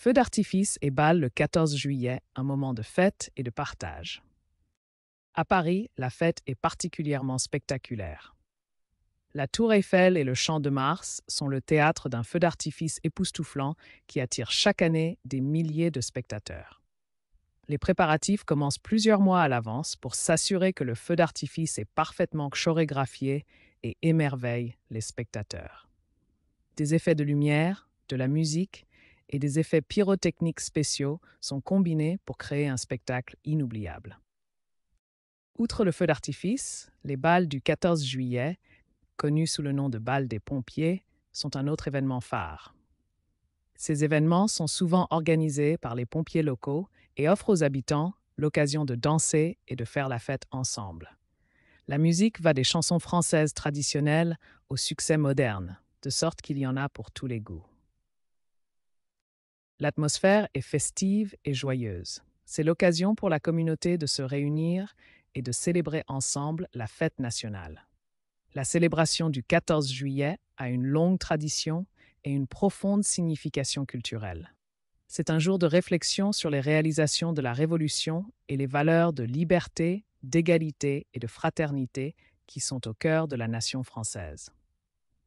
Feu d'artifice et bal le 14 juillet, un moment de fête et de partage. À Paris, la fête est particulièrement spectaculaire. La Tour Eiffel et le Champ de Mars sont le théâtre d'un feu d'artifice époustouflant qui attire chaque année des milliers de spectateurs. Les préparatifs commencent plusieurs mois à l'avance pour s'assurer que le feu d'artifice est parfaitement chorégraphié et émerveille les spectateurs. Des effets de lumière, de la musique et des effets pyrotechniques spéciaux sont combinés pour créer un spectacle inoubliable. Outre le feu d'artifice, les balles du 14 juillet, connues sous le nom de balles des pompiers, sont un autre événement phare. Ces événements sont souvent organisés par les pompiers locaux et offrent aux habitants l'occasion de danser et de faire la fête ensemble. La musique va des chansons françaises traditionnelles au succès moderne, de sorte qu'il y en a pour tous les goûts. L'atmosphère est festive et joyeuse. C'est l'occasion pour la communauté de se réunir et de célébrer ensemble la fête nationale. La célébration du 14 juillet a une longue tradition et une profonde signification culturelle. C'est un jour de réflexion sur les réalisations de la Révolution et les valeurs de liberté, d'égalité et de fraternité qui sont au cœur de la nation française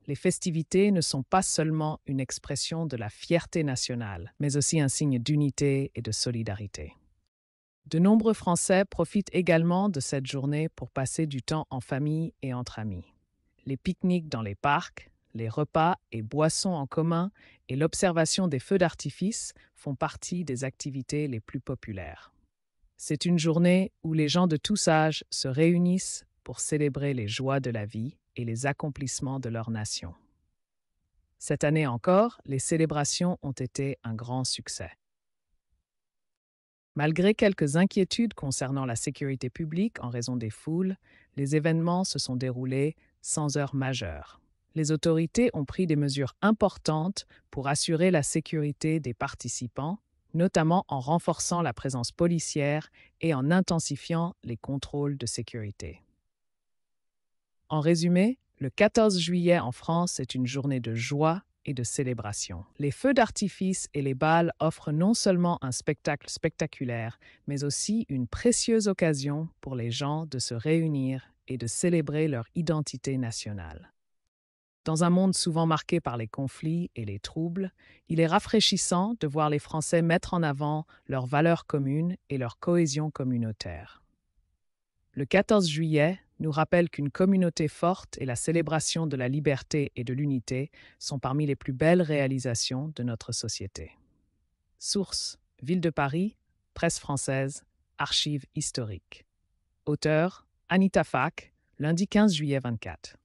les festivités ne sont pas seulement une expression de la fierté nationale, mais aussi un signe d'unité et de solidarité. De nombreux Français profitent également de cette journée pour passer du temps en famille et entre amis. Les pique-niques dans les parcs, les repas et boissons en commun et l'observation des feux d'artifice font partie des activités les plus populaires. C'est une journée où les gens de tous âges se réunissent pour célébrer les joies de la vie et les accomplissements de leur nation. Cette année encore, les célébrations ont été un grand succès. Malgré quelques inquiétudes concernant la sécurité publique en raison des foules, les événements se sont déroulés sans heures majeures. Les autorités ont pris des mesures importantes pour assurer la sécurité des participants, notamment en renforçant la présence policière et en intensifiant les contrôles de sécurité. En résumé, le 14 juillet en France est une journée de joie et de célébration. Les feux d'artifice et les balles offrent non seulement un spectacle spectaculaire, mais aussi une précieuse occasion pour les gens de se réunir et de célébrer leur identité nationale. Dans un monde souvent marqué par les conflits et les troubles, il est rafraîchissant de voir les Français mettre en avant leurs valeurs communes et leur cohésion communautaire. Le 14 juillet, nous rappelle qu'une communauté forte et la célébration de la liberté et de l'unité sont parmi les plus belles réalisations de notre société. Source Ville de Paris, Presse française, Archives historiques. Auteur Anita Fak, lundi 15 juillet 24.